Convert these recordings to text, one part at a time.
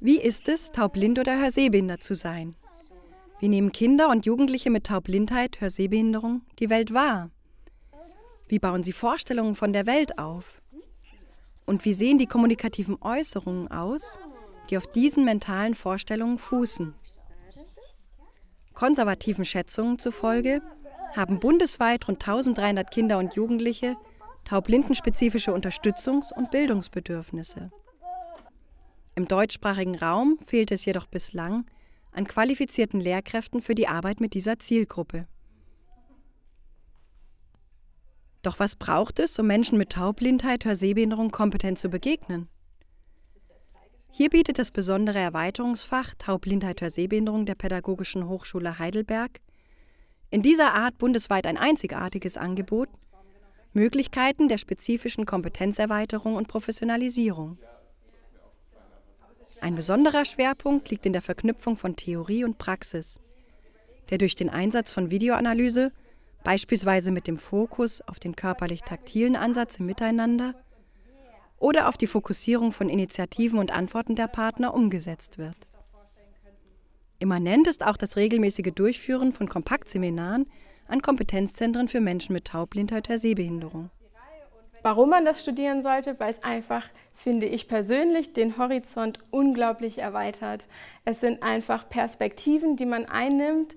Wie ist es, taubblind oder hörsehbehindert zu sein? Wie nehmen Kinder und Jugendliche mit Taubblindheit, Hörsehbehinderung die Welt wahr. Wie bauen sie Vorstellungen von der Welt auf? Und wie sehen die kommunikativen Äußerungen aus, die auf diesen mentalen Vorstellungen fußen? Konservativen Schätzungen zufolge haben bundesweit rund 1300 Kinder und Jugendliche taubblindenspezifische Unterstützungs- und Bildungsbedürfnisse. Im deutschsprachigen Raum fehlt es jedoch bislang an qualifizierten Lehrkräften für die Arbeit mit dieser Zielgruppe. Doch was braucht es, um Menschen mit Taubblindheit, Hörsehbehinderung kompetent zu begegnen? Hier bietet das besondere Erweiterungsfach Taubblindheit, Hörsehbehinderung der Pädagogischen Hochschule Heidelberg in dieser Art bundesweit ein einzigartiges Angebot Möglichkeiten der spezifischen Kompetenzerweiterung und Professionalisierung. Ein besonderer Schwerpunkt liegt in der Verknüpfung von Theorie und Praxis, der durch den Einsatz von Videoanalyse, beispielsweise mit dem Fokus auf den körperlich-taktilen Ansatz im Miteinander oder auf die Fokussierung von Initiativen und Antworten der Partner umgesetzt wird. Immanent ist auch das regelmäßige Durchführen von Kompaktseminaren an Kompetenzzentren für Menschen mit Taubblindheit oder Sehbehinderung. Warum man das studieren sollte, weil es einfach, finde ich persönlich, den Horizont unglaublich erweitert. Es sind einfach Perspektiven, die man einnimmt,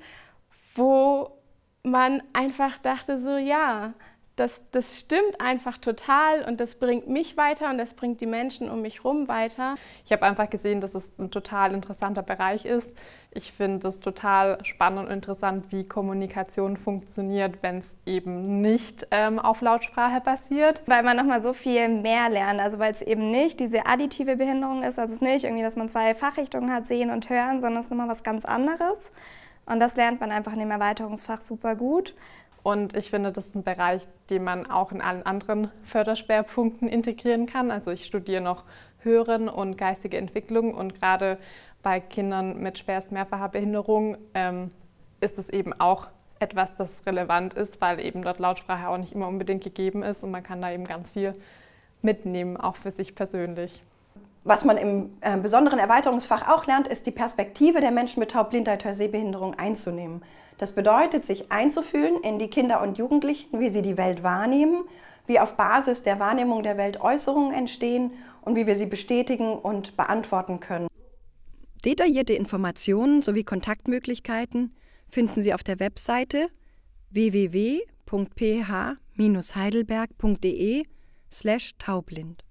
wo man einfach dachte, so ja, das, das stimmt einfach total und das bringt mich weiter und das bringt die Menschen um mich herum weiter. Ich habe einfach gesehen, dass es ein total interessanter Bereich ist. Ich finde es total spannend und interessant, wie Kommunikation funktioniert, wenn es eben nicht ähm, auf Lautsprache basiert. Weil man nochmal so viel mehr lernt, also weil es eben nicht diese additive Behinderung ist, also es ist nicht irgendwie, dass man zwei Fachrichtungen hat, sehen und hören, sondern es ist nochmal was ganz anderes. Und das lernt man einfach in dem Erweiterungsfach super gut. Und ich finde, das ist ein Bereich, den man auch in allen anderen Förderschwerpunkten integrieren kann. Also ich studiere noch Hören und geistige Entwicklung und gerade bei Kindern mit schwerst mehrfacher Behinderung ähm, ist es eben auch etwas, das relevant ist, weil eben dort Lautsprache auch nicht immer unbedingt gegeben ist und man kann da eben ganz viel mitnehmen, auch für sich persönlich. Was man im äh, besonderen Erweiterungsfach auch lernt, ist die Perspektive der Menschen mit Taubblindheit Blindheit, Hörseebehinderung einzunehmen. Das bedeutet, sich einzufühlen in die Kinder und Jugendlichen, wie sie die Welt wahrnehmen, wie auf Basis der Wahrnehmung der Welt Äußerungen entstehen und wie wir sie bestätigen und beantworten können. Detaillierte Informationen sowie Kontaktmöglichkeiten finden Sie auf der Webseite www.ph-heidelberg.de slash taublind.